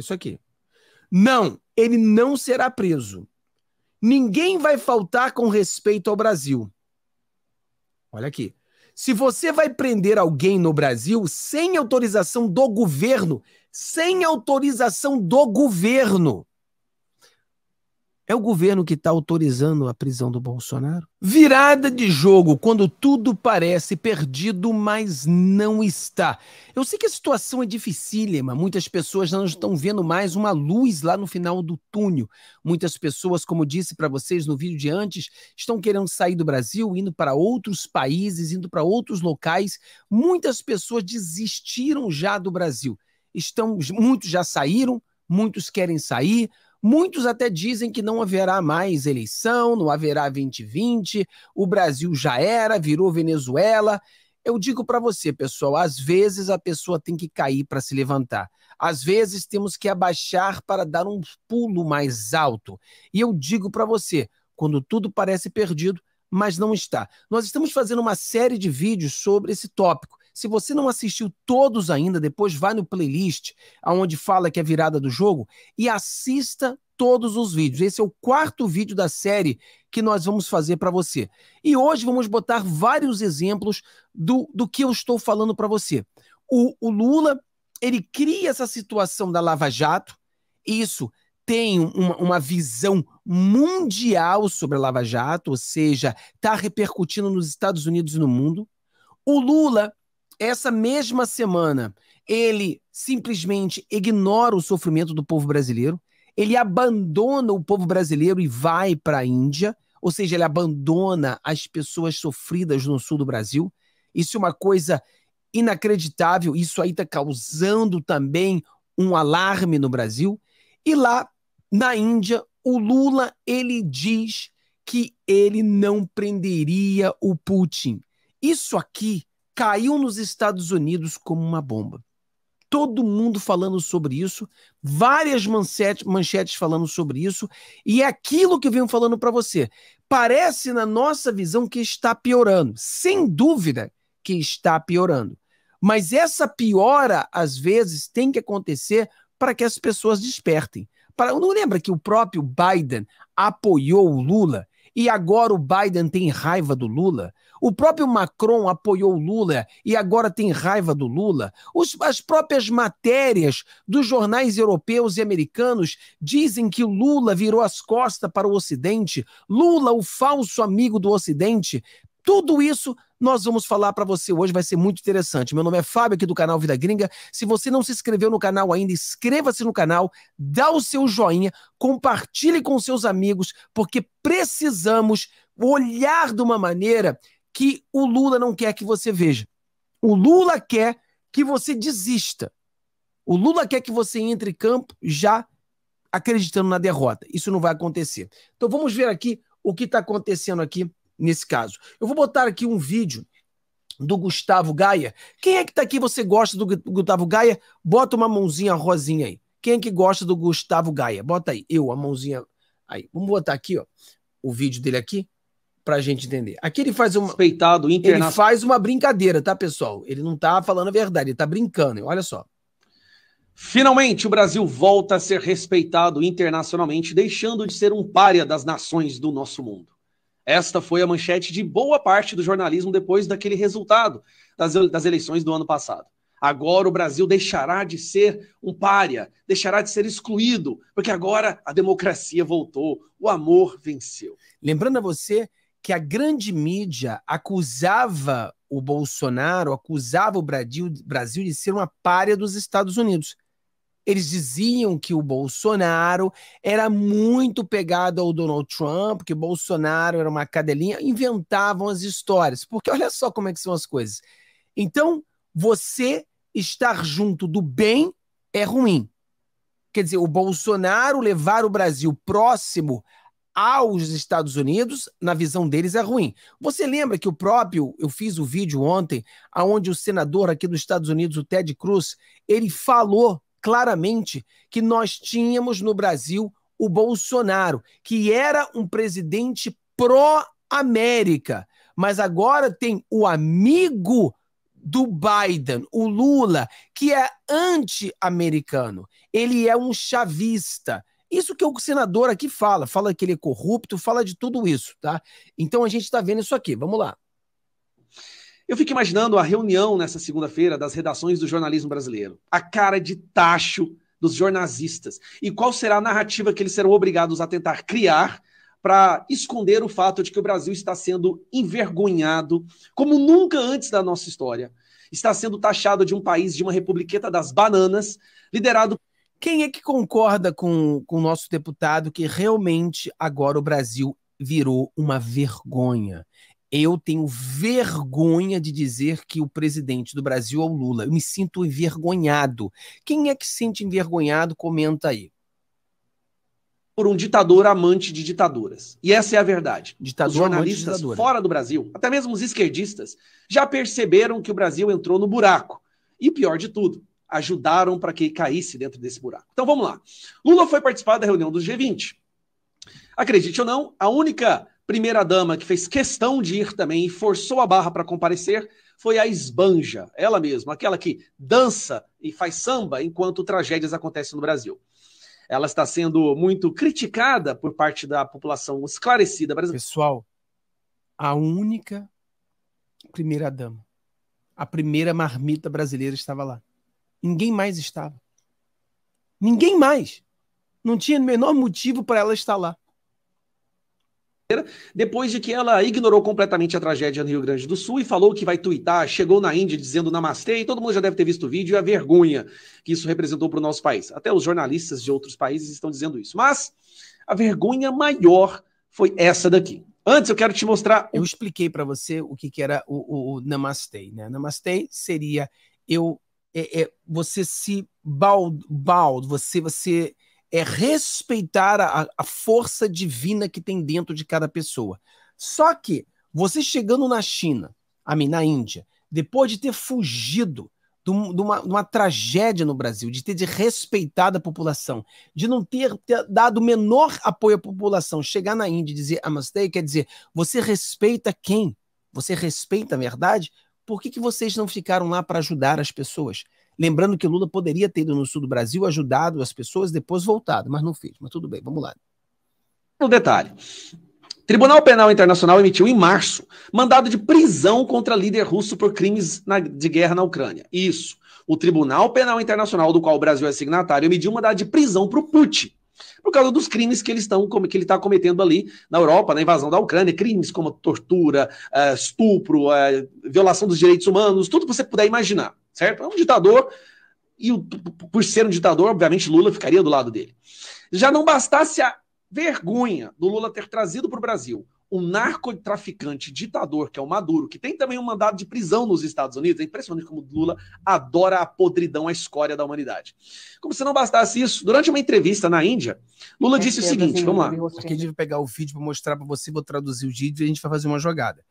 Olha isso aqui. Não, ele não será preso. Ninguém vai faltar com respeito ao Brasil. Olha aqui. Se você vai prender alguém no Brasil sem autorização do governo, sem autorização do governo, é o governo que está autorizando a prisão do Bolsonaro? Virada de jogo, quando tudo parece perdido, mas não está. Eu sei que a situação é dificílima, muitas pessoas não estão vendo mais uma luz lá no final do túnel. Muitas pessoas, como disse para vocês no vídeo de antes, estão querendo sair do Brasil, indo para outros países, indo para outros locais. Muitas pessoas desistiram já do Brasil. Estão, muitos já saíram, muitos querem sair, Muitos até dizem que não haverá mais eleição, não haverá 2020, o Brasil já era, virou Venezuela. Eu digo para você, pessoal, às vezes a pessoa tem que cair para se levantar. Às vezes temos que abaixar para dar um pulo mais alto. E eu digo para você, quando tudo parece perdido, mas não está. Nós estamos fazendo uma série de vídeos sobre esse tópico. Se você não assistiu todos ainda, depois vai no playlist aonde fala que é virada do jogo e assista todos os vídeos. Esse é o quarto vídeo da série que nós vamos fazer para você. E hoje vamos botar vários exemplos do, do que eu estou falando para você. O, o Lula, ele cria essa situação da Lava Jato, isso tem uma, uma, visão mundial sobre a Lava Jato, ou seja, está repercutindo nos Estados Unidos e no mundo. O Lula essa mesma semana, ele simplesmente ignora o sofrimento do povo brasileiro, ele abandona o povo brasileiro e vai para a Índia, ou seja, ele abandona as pessoas sofridas no sul do Brasil. Isso é uma coisa inacreditável, isso aí está causando também um alarme no Brasil. E lá na Índia, o Lula ele diz que ele não prenderia o Putin. Isso aqui caiu nos Estados Unidos como uma bomba. Todo mundo falando sobre isso, várias manchetes, manchetes falando sobre isso, e é aquilo que eu venho falando para você. Parece, na nossa visão, que está piorando. Sem dúvida que está piorando. Mas essa piora, às vezes, tem que acontecer para que as pessoas despertem. não lembra que o próprio Biden apoiou o Lula e agora o Biden tem raiva do Lula? O próprio Macron apoiou Lula e agora tem raiva do Lula. Os, as próprias matérias dos jornais europeus e americanos dizem que Lula virou as costas para o Ocidente. Lula, o falso amigo do Ocidente. Tudo isso nós vamos falar para você hoje, vai ser muito interessante. Meu nome é Fábio, aqui do canal Vida Gringa. Se você não se inscreveu no canal ainda, inscreva-se no canal, dá o seu joinha, compartilhe com seus amigos, porque precisamos olhar de uma maneira que o Lula não quer que você veja. O Lula quer que você desista. O Lula quer que você entre em campo já acreditando na derrota. Isso não vai acontecer. Então vamos ver aqui o que está acontecendo aqui nesse caso. Eu vou botar aqui um vídeo do Gustavo Gaia. Quem é que está aqui? Você gosta do Gustavo Gaia? Bota uma mãozinha rosinha aí. Quem é que gosta do Gustavo Gaia? Bota aí. Eu, a mãozinha aí. Vamos botar aqui, ó, o vídeo dele aqui para a gente entender. Aqui ele faz uma. Respeitado, internacional. Ele faz uma brincadeira, tá, pessoal? Ele não tá falando a verdade, ele tá brincando. Olha só. Finalmente, o Brasil volta a ser respeitado internacionalmente, deixando de ser um pária das nações do nosso mundo. Esta foi a manchete de boa parte do jornalismo depois daquele resultado das, eleições do ano passado. Agora o Brasil deixará de ser um pária, deixará de ser excluído, porque agora a democracia voltou, o amor venceu. Lembrando a você que a grande mídia acusava o Bolsonaro, acusava o Brasil de ser uma párea dos Estados Unidos. Eles diziam que o Bolsonaro era muito pegado ao Donald Trump, que o Bolsonaro era uma cadelinha, inventavam as histórias. Porque olha só como é que são as coisas. Então, você estar junto do bem é ruim. Quer dizer, o Bolsonaro levar o Brasil próximo aos Estados Unidos, na visão deles, é ruim. Você lembra que o próprio, eu fiz o um vídeo ontem, aonde o senador aqui dos Estados Unidos, o Ted Cruz, ele falou claramente que nós tínhamos no Brasil o Bolsonaro, que era um presidente pró-América, mas agora tem o amigo do Biden, o Lula, que é anti-americano. Ele é um chavista. Isso que o senador aqui fala, fala que ele é corrupto, fala de tudo isso, tá? Então a gente está vendo isso aqui, vamos lá. Eu fico imaginando a reunião nessa segunda-feira das redações do jornalismo brasileiro. A cara de tacho dos jornalistas. E qual será a narrativa que eles serão obrigados a tentar criar para esconder o fato de que o Brasil está sendo envergonhado como nunca antes da nossa história. Está sendo taxado de um país de uma republiqueta das bananas, liderado quem é que concorda com, com o nosso deputado que realmente agora o Brasil virou uma vergonha? Eu tenho vergonha de dizer que o presidente do Brasil é o Lula. Eu me sinto envergonhado. Quem é que se sente envergonhado? Comenta aí. Por um ditador amante de ditaduras. E essa é a verdade. Ditador os jornalistas fora do Brasil, até mesmo os esquerdistas, já perceberam que o Brasil entrou no buraco. E pior de tudo, ajudaram para que caísse dentro desse buraco. Então vamos lá. Lula foi participar da reunião do G20. Acredite ou não, a única primeira-dama que fez questão de ir também e forçou a barra para comparecer foi a esbanja, ela mesma, aquela que dança e faz samba enquanto tragédias acontecem no Brasil. Ela está sendo muito criticada por parte da população esclarecida brasileira. Pessoal, a única primeira-dama, a primeira marmita brasileira estava lá. Ninguém mais estava. Ninguém mais. Não tinha o menor motivo para ela estar lá. Depois de que ela ignorou completamente a tragédia no Rio Grande do Sul e falou que vai twittar, chegou na Índia dizendo namastê, e todo mundo já deve ter visto o vídeo e a vergonha que isso representou para o nosso país. Até os jornalistas de outros países estão dizendo isso. Mas a vergonha maior foi essa daqui. Antes eu quero te mostrar. Eu expliquei para você o que, que era o, o, o namastê, né? Namastê seria eu é, é, você se baldo, baldo você, você é respeitar a, a força divina que tem dentro de cada pessoa. Só que você chegando na China, a mim, na Índia, depois de ter fugido de uma, de uma, tragédia no Brasil, de ter desrespeitado a população, de não ter, ter dado o menor apoio à população, chegar na Índia e dizer Amastei, quer dizer, você respeita quem? Você respeita a verdade? por que, que vocês não ficaram lá para ajudar as pessoas? Lembrando que Lula poderia ter ido no sul do Brasil, ajudado as pessoas, depois voltado, mas não fez. Mas tudo bem, vamos lá. Um detalhe. Tribunal Penal Internacional emitiu em março mandado de prisão contra líder russo por crimes na, de guerra na Ucrânia. Isso. O Tribunal Penal Internacional, do qual o Brasil é signatário, emitiu mandado de prisão para o Putin por causa dos crimes que que ele está cometendo ali na Europa, na invasão da Ucrânia, crimes como tortura, eh, estupro, eh, violação dos direitos humanos, tudo que você puder imaginar, certo? É um ditador e por ser um ditador, obviamente Lula ficaria do lado dele. Já não bastasse a vergonha do Lula ter trazido para o Brasil o narcotraficante ditador, que é o Maduro, que tem também um mandado de prisão nos Estados Unidos, é impressionante como Lula adora a podridão, a escória da humanidade. Como se não bastasse isso, durante uma entrevista na Índia, Lula é disse o seguinte: assim, vamos lá. Aqui a gente vai pegar o vídeo para mostrar para você, vou traduzir o vídeo e a gente vai fazer uma jogada.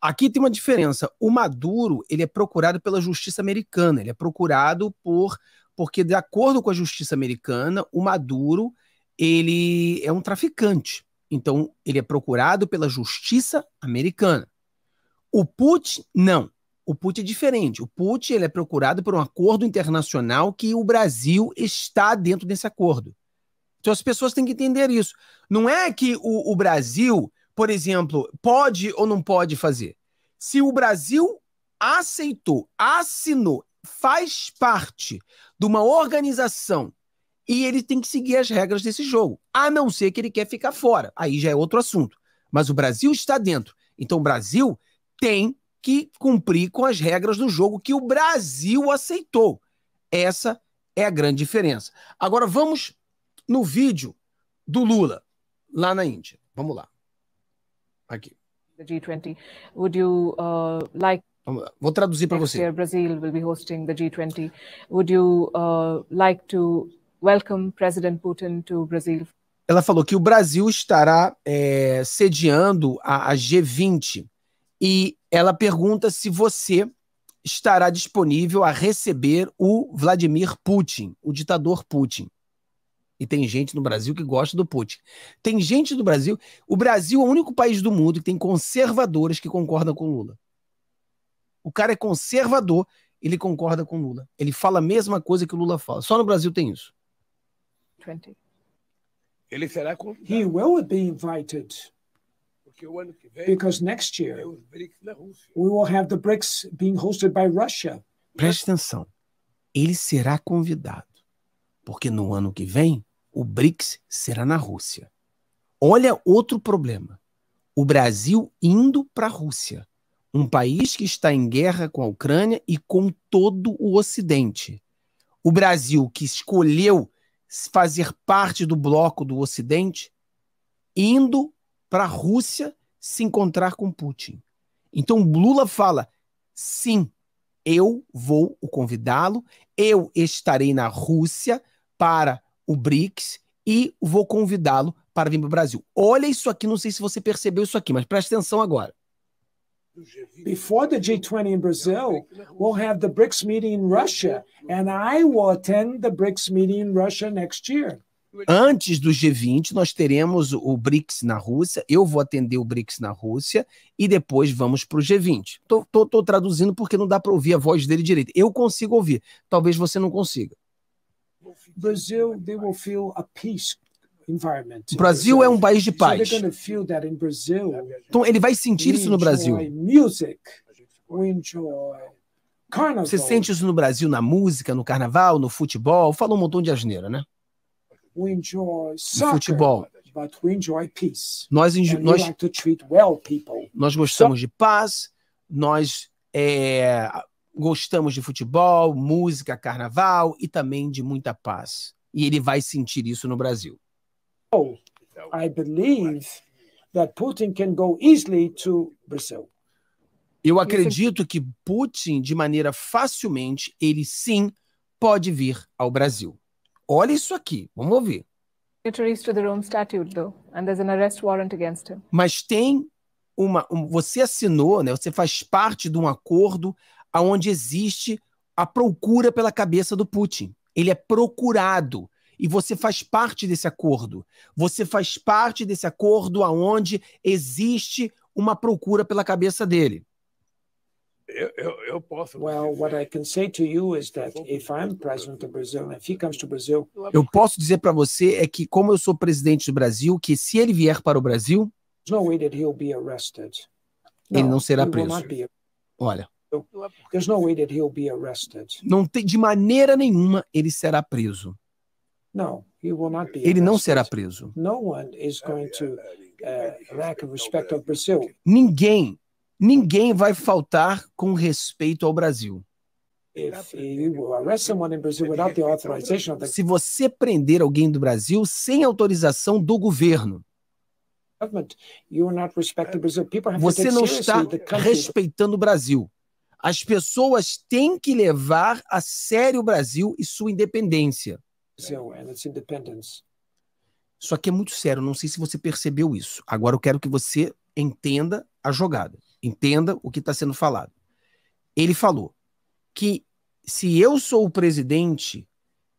Aqui tem uma diferença. O Maduro ele é procurado pela justiça americana, ele é procurado por. Porque, de acordo com a justiça americana, o Maduro ele é um traficante então, ele é procurado pela justiça americana. O Putin não. O Putin é diferente. O Putin ele é procurado por um acordo internacional que o Brasil está dentro desse acordo. Então, as pessoas têm que entender isso. Não é que o, o Brasil, por exemplo, pode ou não pode fazer. Se o Brasil aceitou, assinou, faz parte de uma organização e ele tem que seguir as regras desse jogo, a não ser que ele quer ficar fora. Aí já é outro assunto. Mas o Brasil está dentro. Então o Brasil tem que cumprir com as regras do jogo que o Brasil aceitou. Essa é a grande diferença. Agora vamos no vídeo do Lula lá na Índia. Vamos lá. Aqui. The G20. Would you uh, like Vou traduzir para você. Year, Brazil will be hosting the G20. Would you uh, like to welcome President Putin to Brazil. Ela falou que o Brasil estará é, sediando a, a G20 e ela pergunta se você estará disponível a receber o Vladimir Putin, o ditador Putin. E tem gente no Brasil que gosta do Putin. Tem gente do Brasil. O Brasil é o único país do mundo que tem conservadores que concordam com Lula. O cara é conservador, ele concorda com Lula. Ele fala a mesma coisa que o Lula fala. Só no Brasil tem isso. 2020. Ele será convidado. He will be invited. Porque o ano que vem, Because next é year, we will have the BRICS being hosted by Russia. Preste atenção. Ele será convidado. Porque no ano que vem, o BRICS será na Rússia. Olha outro problema. O Brasil indo para a Rússia, um país que está em guerra com a Ucrânia e com todo o Ocidente. O Brasil que escolheu fazer parte do bloco do Ocidente, indo para a Rússia se encontrar com Putin. Então Lula fala: sim, eu vou o convidá-lo, eu estarei na Rússia para o BRICS e vou convidá-lo para vir para o Brasil. Olha isso aqui, não sei se você percebeu isso aqui, mas preste atenção agora. Before the G20 in Brazil, we'll have the BRICS meeting in Russia, and I will attend the BRICS meeting in Russia next year. Antes do G20, nós teremos o BRICS na Rússia, eu vou atender o BRICS na Rússia e depois vamos para o G20. Estou traduzindo porque não dá para ouvir a voz dele direito. Eu consigo ouvir, talvez você não consiga. Brasil, they will feel a peace o Brasil é um país de paz. Então ele vai sentir isso no Brasil. Você sente isso no Brasil, na música, no carnaval, no futebol? Fala um montão de asneira, né? No futebol. Nós, nós, nós gostamos de paz, nós é, gostamos de futebol, música, carnaval e também de muita paz. E ele vai sentir isso no Brasil. Então, I believe that Putin can go easily to Brazil. Eu é acredito que Putin, de maneira facilmente, ele sim pode vir ao Brasil. Olha isso aqui, vamos ouvir. Mas tem uma, um, você assinou, né? Você faz parte de um acordo aonde existe a procura pela cabeça do Putin. Ele é procurado. E você faz parte desse acordo. Você faz parte desse acordo aonde existe uma procura pela cabeça dele. Eu, eu, eu posso. Well, what I can say to you is that if I'm president of Brazil, if he comes to Brazil, eu posso dizer para você é que como eu sou presidente do Brasil, que se ele vier para o Brasil, no way that he'll be arrested. ele não, será preso. Olha. There's no way that he'll be arrested. Não tem de maneira nenhuma ele será preso. No, he will not be Ele não será preso. No one is going to uh, lack of respect of Brazil. Ninguém, ninguém vai faltar com respeito ao Brasil. Se você prender alguém do Brasil sem autorização do governo, você não está respeitando o Brasil. As pessoas têm que levar a sério o Brasil e sua independência and its independence. Isso aqui é muito sério, não sei se você percebeu isso. Agora eu quero que você entenda a jogada, entenda o que está sendo falado. Ele falou que se eu sou o presidente,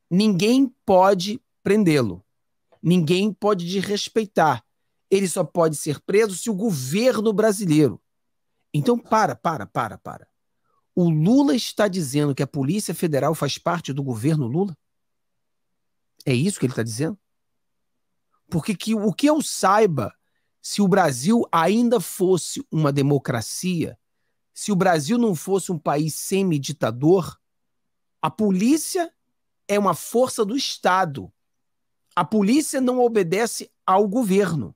ninguém pode prendê-lo, ninguém pode desrespeitar. Ele só pode ser preso se o governo brasileiro. Então, para, para, para, para. O Lula está dizendo que a Polícia Federal faz parte do governo Lula? É isso que ele está dizendo? Porque que, o que eu saiba, se o Brasil ainda fosse uma democracia, se o Brasil não fosse um país semi-ditador, a polícia é uma força do Estado. A polícia não obedece ao governo.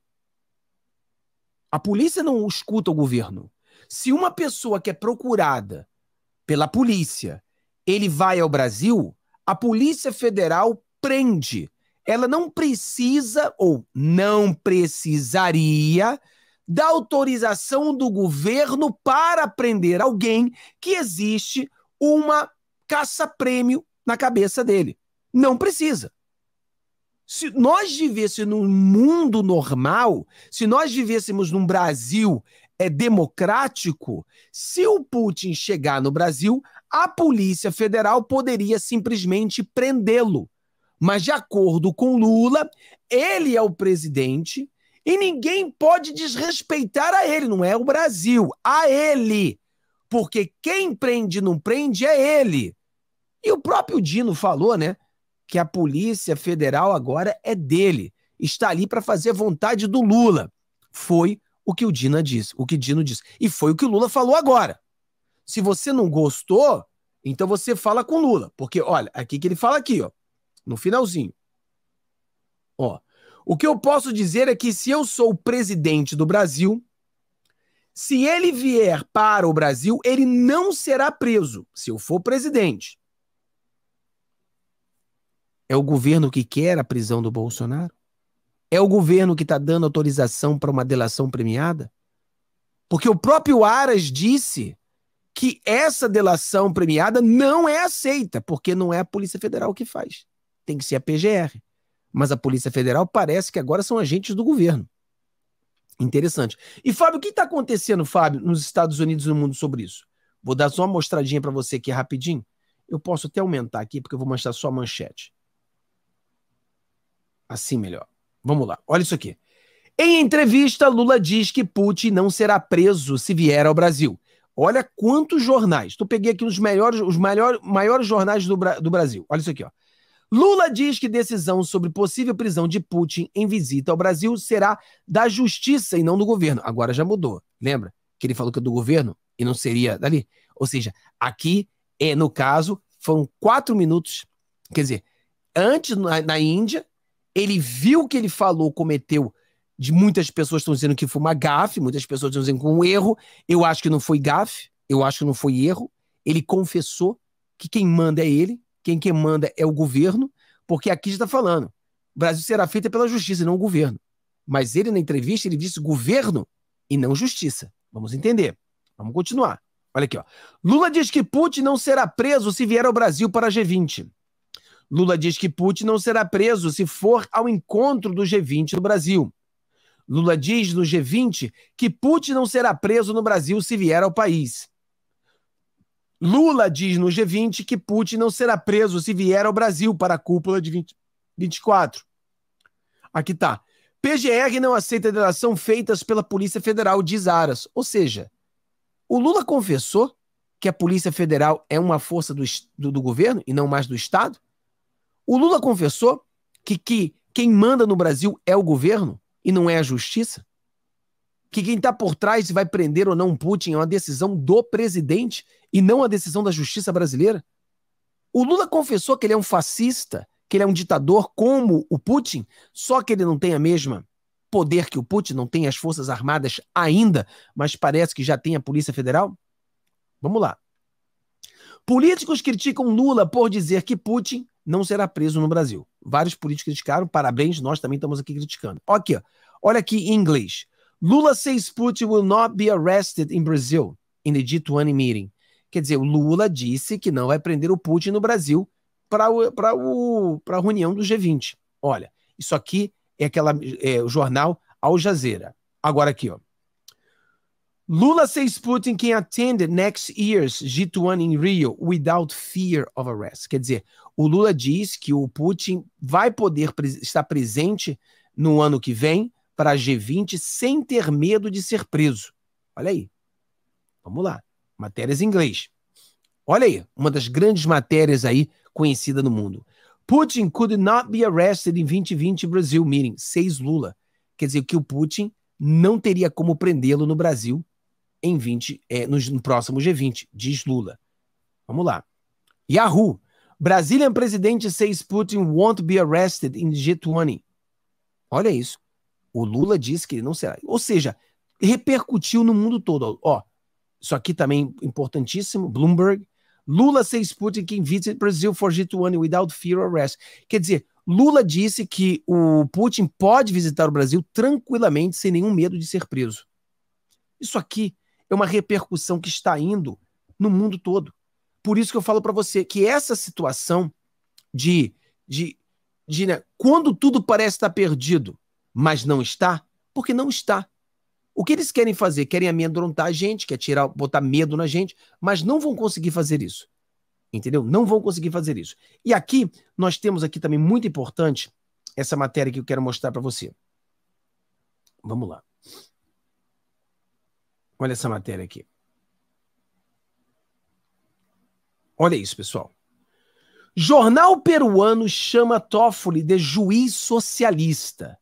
A polícia não escuta o governo. Se uma pessoa que é procurada pela polícia, ele vai ao Brasil, a Polícia Federal prende. Ela não precisa ou não precisaria da autorização do governo para prender alguém que existe uma caça-prêmio na cabeça dele. Não precisa. Se nós vivêssemos num mundo normal, se nós vivêssemos num Brasil é democrático, se o Putin chegar no Brasil, a Polícia Federal poderia simplesmente prendê-lo. Mas, de acordo com Lula, ele é o presidente e ninguém pode desrespeitar a ele, não é o Brasil, a ele. Porque quem prende não prende é ele. E o próprio Dino falou, né? Que a Polícia Federal agora é dele. Está ali para fazer vontade do Lula. Foi o que o Dino disse, o que Dino disse. E foi o que o Lula falou agora. Se você não gostou, então você fala com Lula. Porque, olha, aqui que ele fala aqui, ó no finalzinho. Ó, o que eu posso dizer é que se eu sou o presidente do Brasil, se ele vier para o Brasil, ele não será preso, se eu for presidente. É o governo que quer a prisão do Bolsonaro? É o governo que está dando autorização para uma delação premiada? Porque o próprio Aras disse que essa delação premiada não é aceita, porque não é a Polícia Federal que faz tem que ser a PGR. Mas a Polícia Federal parece que agora são agentes do governo. Interessante. E, Fábio, o que está acontecendo, Fábio, nos Estados Unidos e no mundo sobre isso? Vou dar só uma mostradinha para você aqui rapidinho. Eu posso até aumentar aqui, porque eu vou mostrar só a manchete. Assim melhor. Vamos lá, olha isso aqui. Em entrevista, Lula diz que Putin não será preso se vier ao Brasil. Olha quantos jornais. Tu então, peguei aqui os melhores, os maior, maiores jornais do, do Brasil. Olha isso aqui, ó. Lula diz que decisão sobre possível prisão de Putin em visita ao Brasil será da justiça e não do governo. Agora já mudou, lembra? Que ele falou que é do governo e não seria dali. Ou seja, aqui, é, no caso, foram quatro minutos. Quer dizer, antes na, na Índia, ele viu que ele falou, cometeu de muitas pessoas estão dizendo que foi uma gafe, muitas pessoas estão dizendo que foi um erro. Eu acho que não foi gafe, eu acho que não foi erro. Ele confessou que quem manda é ele, quem que manda é o governo, porque aqui já está falando, o Brasil será feito pela justiça e não o governo. Mas ele, na entrevista, ele disse governo e não justiça. Vamos entender. Vamos continuar. Olha aqui, ó. Lula diz que Putin não será preso se vier ao Brasil para a G20. Lula diz que Putin não será preso se for ao encontro do G20 no Brasil. Lula diz no G20 que Putin não será preso no Brasil se vier ao país. Lula diz no G20 que Putin não será preso se vier ao Brasil para a cúpula de 20, 24. Aqui tá. PGR não aceita delação feitas pela Polícia Federal, diz Aras. Ou seja, o Lula confessou que a Polícia Federal é uma força do, do, do governo e não mais do Estado? O Lula confessou que, que quem manda no Brasil é o governo e não é a justiça? que quem está por trás se vai prender ou não Putin é uma decisão do presidente e não a decisão da justiça brasileira? O Lula confessou que ele é um fascista, que ele é um ditador como o Putin, só que ele não tem a mesma poder que o Putin, não tem as forças armadas ainda, mas parece que já tem a Polícia Federal? Vamos lá. Políticos criticam Lula por dizer que Putin não será preso no Brasil. Vários políticos criticaram, parabéns, nós também estamos aqui criticando. Aqui, olha aqui em inglês. Lula says Putin will not be arrested in Brazil in the G20 meeting. Quer dizer, o Lula disse que não vai prender o Putin no Brasil para a reunião do G20. Olha, isso aqui é, aquela, é o jornal Al Jazeera. Agora aqui, ó. Lula says Putin can attend next year's G20 in Rio without fear of arrest. Quer dizer, o Lula diz que o Putin vai poder pre estar presente no ano que vem para a G20 sem ter medo de ser preso. Olha aí. Vamos lá. Matérias em inglês. Olha aí, uma das grandes matérias aí conhecida no mundo. Putin could not be arrested in 2020 Brasil meeting. Seis Lula. Quer dizer que o Putin não teria como prendê-lo no Brasil em 20, é, no, no próximo G20, diz Lula. Vamos lá. Yahoo. Brazilian president says Putin won't be arrested in G20. Olha isso. O Lula disse que ele não será. Ou seja, repercutiu no mundo todo. Ó, isso aqui também importantíssimo, Bloomberg. Lula says Putin can visit Brazil for G20 without fear or arrest. Quer dizer, Lula disse que o Putin pode visitar o Brasil tranquilamente, sem nenhum medo de ser preso. Isso aqui é uma repercussão que está indo no mundo todo. Por isso que eu falo para você que essa situação de, de, de né, quando tudo parece estar perdido, mas não está? Porque não está. O que eles querem fazer? Querem amedrontar a gente, quer tirar, botar medo na gente, mas não vão conseguir fazer isso. Entendeu? Não vão conseguir fazer isso. E aqui nós temos aqui também muito importante essa matéria que eu quero mostrar para você. Vamos lá. Olha essa matéria aqui. Olha isso, pessoal. Jornal peruano chama Toffoli de juiz socialista.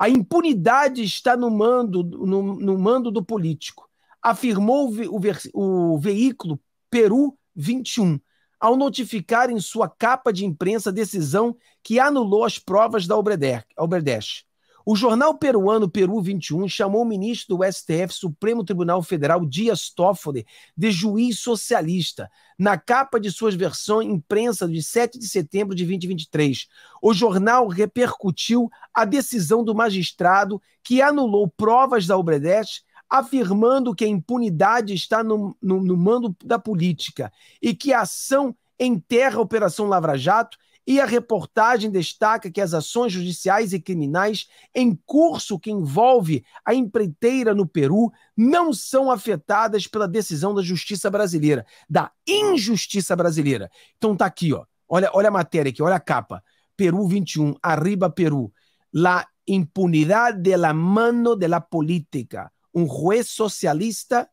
A impunidade está no mando, no, no mando do político, afirmou o, ve o veículo Peru 21, ao notificar em sua capa de imprensa a decisão que anulou as provas da Obredesh. O jornal peruano Peru 21 chamou o ministro do STF Supremo Tribunal Federal, Dias Toffoli, de juiz socialista, na capa de sua versão imprensa de 7 de setembro de 2023. O jornal repercutiu a decisão do magistrado que anulou provas da Obredesh afirmando que a impunidade está no, no, no, mando da política e que a ação enterra a Operação Lavra Jato e a reportagem destaca que as ações judiciais e criminais em curso que envolve a empreiteira no Peru não são afetadas pela decisão da justiça brasileira, da injustiça brasileira. Então tá aqui, ó. Olha, olha a matéria aqui, olha a capa. Peru 21, arriba Peru. La impunidad de la mano de la política. Um juez socialista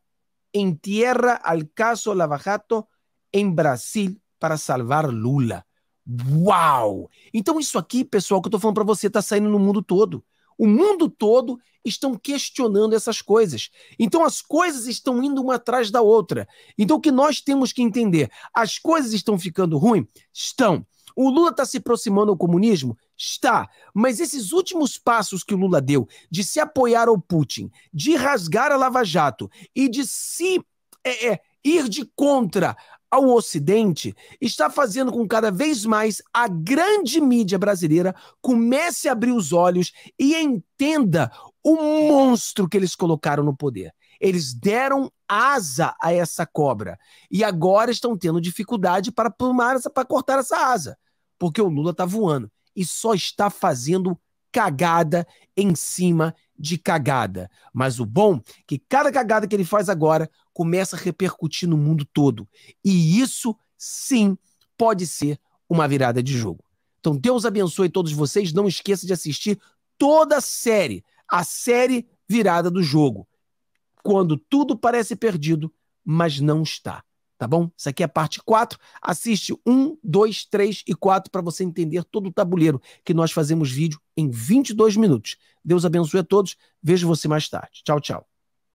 entierra al caso Lavajato em Brasil para salvar Lula. Uau! Então isso aqui, pessoal, que eu estou falando para você, está saindo no mundo todo. O mundo todo estão questionando essas coisas. Então as coisas estão indo uma atrás da outra. Então o que nós temos que entender? As coisas estão ficando ruins? Estão. O Lula está se aproximando ao comunismo? Está. Mas esses últimos passos que o Lula deu de se apoiar ao Putin, de rasgar a Lava Jato e de se é, é, ir de contra ao Ocidente está fazendo com que cada vez mais a grande mídia brasileira comece a abrir os olhos e entenda o monstro que eles colocaram no poder. Eles deram asa a essa cobra e agora estão tendo dificuldade para, plumar, para cortar essa asa, porque o Lula está voando e só está fazendo cagada em cima de cagada, mas o bom é que cada cagada que ele faz agora começa a repercutir no mundo todo. E isso sim pode ser uma virada de jogo. Então Deus abençoe todos vocês, não esqueça de assistir toda a série, a série virada do jogo. Quando tudo parece perdido, mas não está tá bom? Isso aqui é a parte 4. Assiste 1, 2, 3 e 4 para você entender todo o tabuleiro que nós fazemos vídeo em 22 minutos. Deus abençoe a todos. Vejo você mais tarde. Tchau, tchau.